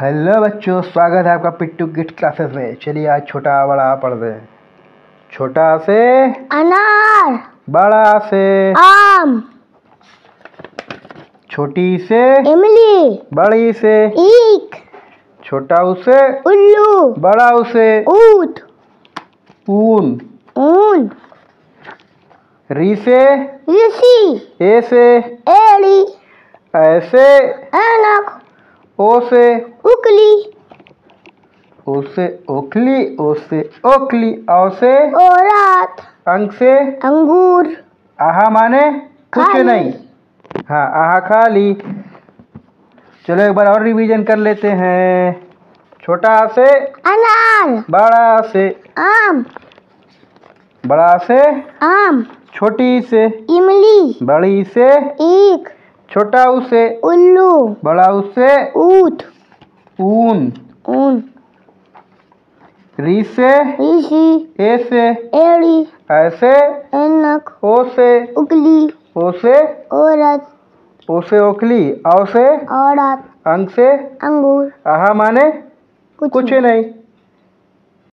hello बच्चों स्वागत है आपका पिट्टू गिट क्लासेस में चलिए आज छोटा बड़ा पढ़ रहे छोटा से अनार बड़ा से आम छोटी से इमली बड़ी से ईख छोटा उसे उल्लू बड़ा उसे ऊट ऊन ऊन री से ऋषि ए से एड़ी ऐसे ऐनक ओ से उकली ओ से ओखली ओ से ओखली औ से औरत अंक से अंगूर आहा माने कुछ नहीं हाँ आहा खाली चलो एक बार और रिवीजन कर लेते हैं छोटा से अनार बड़ा से आम बड़ा से आम छोटी से इमली बड़ी से ईख छोटा उसे उल्लू बड़ा उसे ऊट ऊन ऊन री से ऋषि ए से एड़ी ऐसे एनक ओ से उगली ओ से औरत ओ से ओखली औ से औरत अंग से अंगूर आहा माने कुछ, कुछ नहीं, नहीं